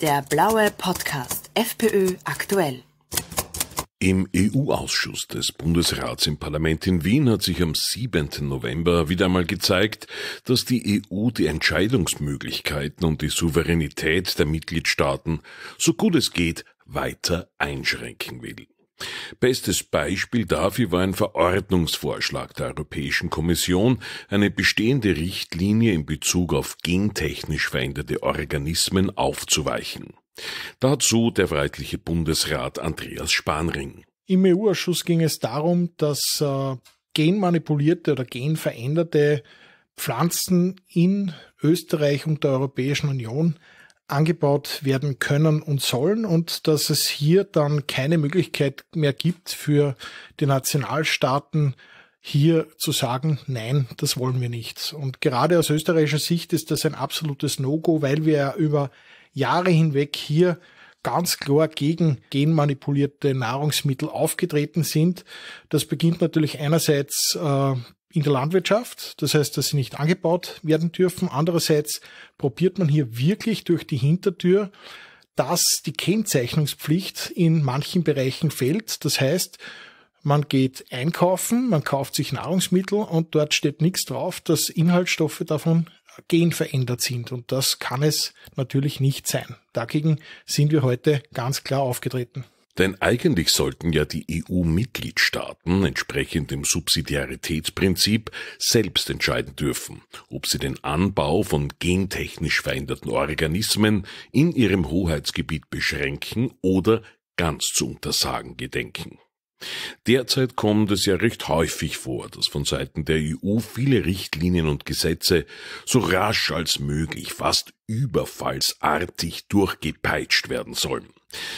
Der blaue Podcast FPÖ aktuell. Im EU-Ausschuss des Bundesrats im Parlament in Wien hat sich am 7. November wieder einmal gezeigt, dass die EU die Entscheidungsmöglichkeiten und die Souveränität der Mitgliedstaaten so gut es geht weiter einschränken will. Bestes Beispiel dafür war ein Verordnungsvorschlag der Europäischen Kommission, eine bestehende Richtlinie in Bezug auf gentechnisch veränderte Organismen aufzuweichen. Dazu der freiheitliche Bundesrat Andreas Spanring. Im EU-Ausschuss ging es darum, dass äh, genmanipulierte oder genveränderte Pflanzen in Österreich und der Europäischen Union angebaut werden können und sollen und dass es hier dann keine Möglichkeit mehr gibt für die Nationalstaaten, hier zu sagen, nein, das wollen wir nicht. Und gerade aus österreichischer Sicht ist das ein absolutes No-Go, weil wir ja über Jahre hinweg hier ganz klar gegen genmanipulierte Nahrungsmittel aufgetreten sind. Das beginnt natürlich einerseits äh, in der Landwirtschaft, das heißt, dass sie nicht angebaut werden dürfen. Andererseits probiert man hier wirklich durch die Hintertür, dass die Kennzeichnungspflicht in manchen Bereichen fällt. Das heißt, man geht einkaufen, man kauft sich Nahrungsmittel und dort steht nichts drauf, dass Inhaltsstoffe davon genverändert sind. Und das kann es natürlich nicht sein. Dagegen sind wir heute ganz klar aufgetreten. Denn eigentlich sollten ja die EU-Mitgliedstaaten entsprechend dem Subsidiaritätsprinzip selbst entscheiden dürfen, ob sie den Anbau von gentechnisch veränderten Organismen in ihrem Hoheitsgebiet beschränken oder ganz zu untersagen gedenken. Derzeit kommt es ja recht häufig vor, dass von Seiten der EU viele Richtlinien und Gesetze so rasch als möglich, fast überfallsartig durchgepeitscht werden sollen.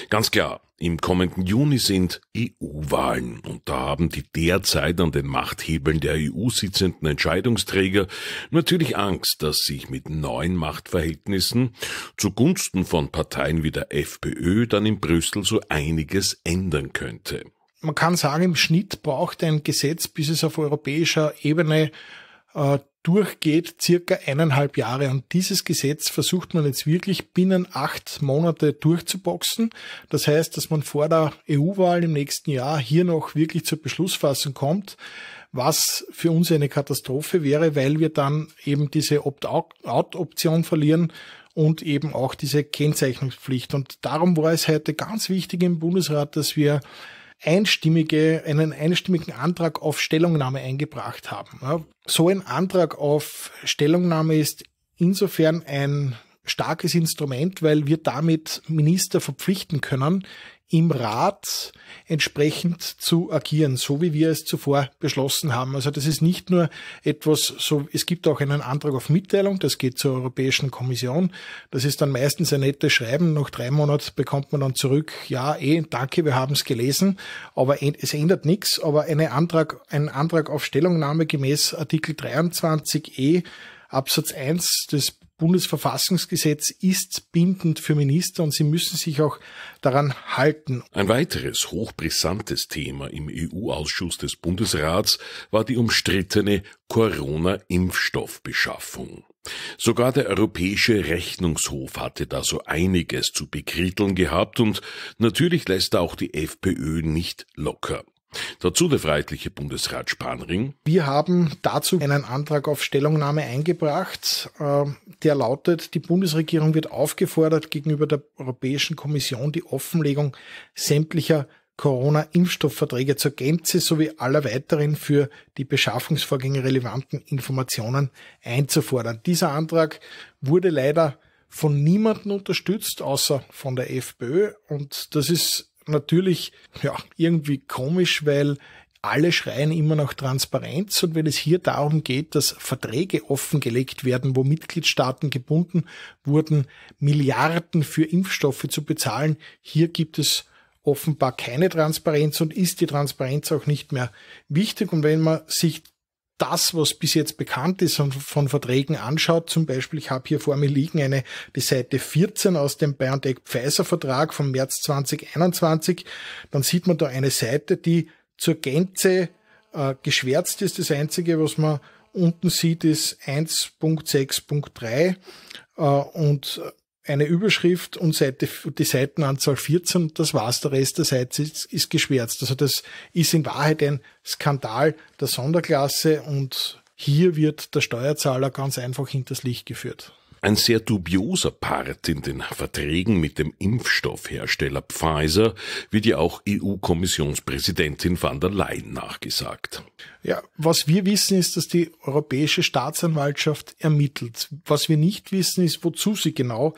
Ganz klar, im kommenden Juni sind EU-Wahlen und da haben die derzeit an den Machthebeln der EU sitzenden Entscheidungsträger natürlich Angst, dass sich mit neuen Machtverhältnissen zugunsten von Parteien wie der FPÖ dann in Brüssel so einiges ändern könnte man kann sagen, im Schnitt braucht ein Gesetz, bis es auf europäischer Ebene äh, durchgeht, circa eineinhalb Jahre. Und dieses Gesetz versucht man jetzt wirklich binnen acht Monate durchzuboxen. Das heißt, dass man vor der EU-Wahl im nächsten Jahr hier noch wirklich zur Beschlussfassung kommt, was für uns eine Katastrophe wäre, weil wir dann eben diese Opt-out-Option verlieren und eben auch diese Kennzeichnungspflicht. Und darum war es heute ganz wichtig im Bundesrat, dass wir einstimmige, einen einstimmigen Antrag auf Stellungnahme eingebracht haben. So ein Antrag auf Stellungnahme ist insofern ein starkes Instrument, weil wir damit Minister verpflichten können, im Rat entsprechend zu agieren, so wie wir es zuvor beschlossen haben. Also das ist nicht nur etwas, so es gibt auch einen Antrag auf Mitteilung, das geht zur Europäischen Kommission. Das ist dann meistens ein nettes Schreiben. Nach drei Monaten bekommt man dann zurück, ja, eh, danke, wir haben es gelesen, aber es ändert nichts. Aber eine Antrag, ein Antrag auf Stellungnahme gemäß Artikel 23e Absatz 1 des Bundesverfassungsgesetz ist bindend für Minister und sie müssen sich auch daran halten. Ein weiteres hochbrisantes Thema im EU-Ausschuss des Bundesrats war die umstrittene Corona-Impfstoffbeschaffung. Sogar der Europäische Rechnungshof hatte da so einiges zu bekriteln gehabt und natürlich lässt auch die FPÖ nicht locker. Dazu der freiheitliche Bundesrat Spanring. Wir haben dazu einen Antrag auf Stellungnahme eingebracht, äh, der lautet, die Bundesregierung wird aufgefordert, gegenüber der Europäischen Kommission die Offenlegung sämtlicher Corona-Impfstoffverträge zur Gänze sowie aller weiteren für die Beschaffungsvorgänge relevanten Informationen einzufordern. Dieser Antrag wurde leider von niemandem unterstützt, außer von der FPÖ. Und das ist natürlich ja, irgendwie komisch, weil alle schreien immer nach Transparenz und wenn es hier darum geht, dass Verträge offengelegt werden, wo Mitgliedstaaten gebunden wurden, Milliarden für Impfstoffe zu bezahlen, hier gibt es offenbar keine Transparenz und ist die Transparenz auch nicht mehr wichtig. Und wenn man sich das, was bis jetzt bekannt ist und von Verträgen anschaut, zum Beispiel, ich habe hier vor mir liegen eine, die Seite 14 aus dem BioNTech-Pfizer-Vertrag vom März 2021, dann sieht man da eine Seite, die zur Gänze äh, geschwärzt ist. Das Einzige, was man unten sieht, ist 1.6.3 äh, und eine Überschrift und Seite, die Seitenanzahl 14, das war's, der Rest der Seite ist, ist geschwärzt. Also das ist in Wahrheit ein Skandal der Sonderklasse und hier wird der Steuerzahler ganz einfach hinters Licht geführt. Ein sehr dubioser Part in den Verträgen mit dem Impfstoffhersteller Pfizer wird ja auch EU-Kommissionspräsidentin van der Leyen nachgesagt. Ja, was wir wissen ist, dass die Europäische Staatsanwaltschaft ermittelt. Was wir nicht wissen ist, wozu sie genau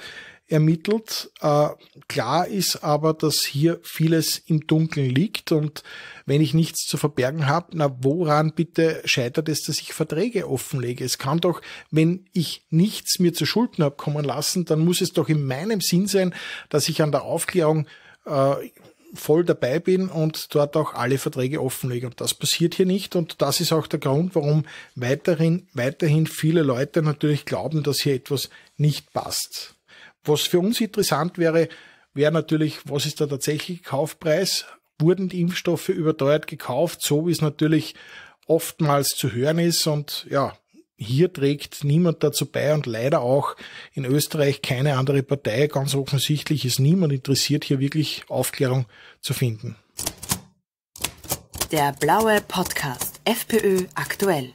ermittelt. Äh, klar ist aber, dass hier vieles im Dunkeln liegt und wenn ich nichts zu verbergen habe, na woran bitte scheitert es, dass ich Verträge offenlege? Es kann doch, wenn ich nichts mir zu Schulden habe kommen lassen, dann muss es doch in meinem Sinn sein, dass ich an der Aufklärung äh, voll dabei bin und dort auch alle Verträge offenlege. Und das passiert hier nicht. Und das ist auch der Grund, warum weiterhin, weiterhin viele Leute natürlich glauben, dass hier etwas nicht passt. Was für uns interessant wäre, wäre natürlich, was ist der tatsächliche Kaufpreis? Wurden die Impfstoffe überteuert gekauft, so wie es natürlich oftmals zu hören ist und ja, hier trägt niemand dazu bei und leider auch in Österreich keine andere Partei. Ganz offensichtlich ist niemand interessiert, hier wirklich Aufklärung zu finden. Der blaue Podcast FPÖ aktuell.